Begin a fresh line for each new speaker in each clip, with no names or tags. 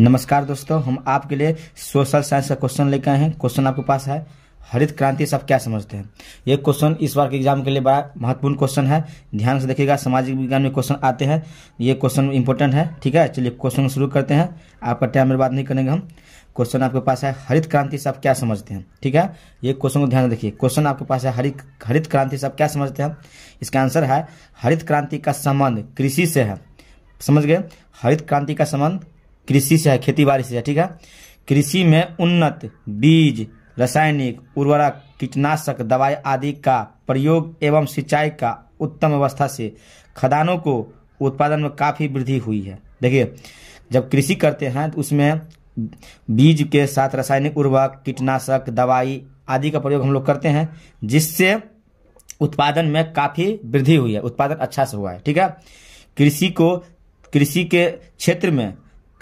नमस्कार दोस्तों हम आपके लिए सोशल साइंस का क्वेश्चन लेकर आए हैं क्वेश्चन आपके पास है हरित क्रांति सब क्या समझते हैं ये क्वेश्चन इस बार के एग्जाम के लिए बड़ा महत्वपूर्ण क्वेश्चन है ध्यान से देखिएगा सामाजिक विज्ञान में क्वेश्चन आते हैं ये क्वेश्चन इंपॉर्टेंट है ठीक है चलिए क्वेश्चन शुरू करते हैं आपका टाइम बर्बाद नहीं करेंगे हम क्वेश्चन आपके पास है हरित क्रांति से आप क्या समझते हैं ठीक है ये क्वेश्चन को ध्यान से देखिए क्वेश्चन आपके पास है हरित हरित क्रांति से आप क्या समझते हैं इसका आंसर है हरित क्रांति का संबंध कृषि से है समझ गए हरित क्रांति का संबंध कृषि से है खेती बाड़ी से है ठीक है कृषि में उन्नत बीज रासायनिक उर्वरक कीटनाशक दवाई आदि का प्रयोग एवं सिंचाई का उत्तम अवस्था से खदानों को उत्पादन में काफ़ी वृद्धि हुई है देखिए जब कृषि करते हैं तो उसमें बीज के साथ रासायनिक उर्वरक कीटनाशक दवाई आदि का प्रयोग हम लोग करते हैं जिससे उत्पादन में काफ़ी वृद्धि हुई है उत्पादन अच्छा से हुआ है ठीक है कृषि को कृषि के क्षेत्र में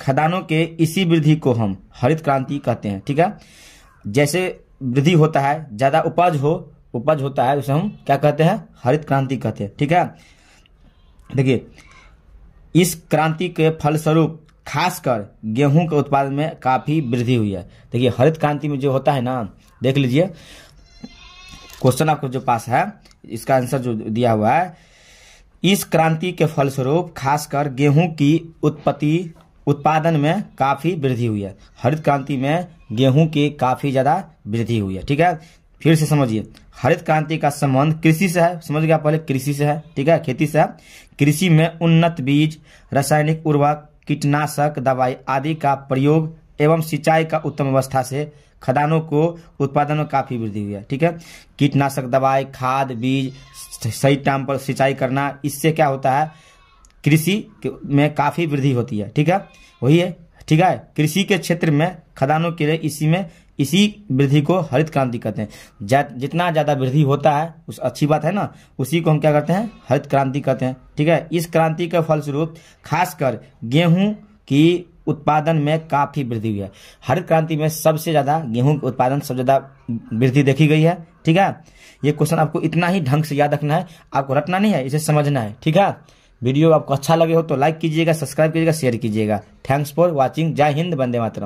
खदानों के इसी वृद्धि को हम हरित क्रांति कहते हैं ठीक है जैसे वृद्धि होता है ज़्यादा उपज हो उपज होता है उसे हम क्या कहते हैं हरित क्रांति कहते हैं ठीक है देखिए इस क्रांति के फलस्वरूप खासकर गेहूं के उत्पादन में काफ़ी वृद्धि हुई है देखिए हरित क्रांति में जो होता है ना देख लीजिए क्वेश्चन आपको जो पास है इसका आंसर जो दिया हुआ है इस क्रांति के फलस्वरूप खासकर गेहूं की उत्पत्ति उत्पादन में काफ़ी वृद्धि हुई है हरित क्रांति में गेहूं की काफ़ी ज़्यादा वृद्धि हुई है ठीक है फिर से समझिए हरित क्रांति का संबंध कृषि से है समझ गया पहले कृषि से है ठीक है खेती से है कृषि में उन्नत बीज रासायनिक उर्वरक कीटनाशक दवाई आदि का प्रयोग एवं सिंचाई का उत्तम व्यवस्था से खदानों को उत्पादन में काफ़ी वृद्धि हुई है ठीक है कीटनाशक दवाई खाद बीज सही टाइम पर सिंचाई करना इससे क्या होता है कृषि में काफ़ी वृद्धि होती है ठीक है वही है ठीक है कृषि के क्षेत्र में खदानों के लिए इसी में इसी वृद्धि को हरित क्रांति कहते हैं जितना ज़्यादा वृद्धि होता है उस अच्छी बात है ना उसी को हम क्या करते हैं हरित क्रांति कहते हैं ठीक है इस क्रांति के फलस्वरूप खासकर गेहूं की उत्पादन में काफ़ी वृद्धि हुई है हरित क्रांति में सबसे ज़्यादा गेहूं के उत्पादन सबसे ज़्यादा वृद्धि देखी गई है ठीक है ये क्वेश्चन आपको इतना ही ढंग से याद रखना है आपको रटना नहीं है इसे समझना है ठीक है वीडियो आपको अच्छा लगे हो तो लाइक कीजिएगा सब्सक्राइब कीजिएगा शेयर कीजिएगा थैंक्स फॉर वॉचिंग जय हिंद बंदे मातरम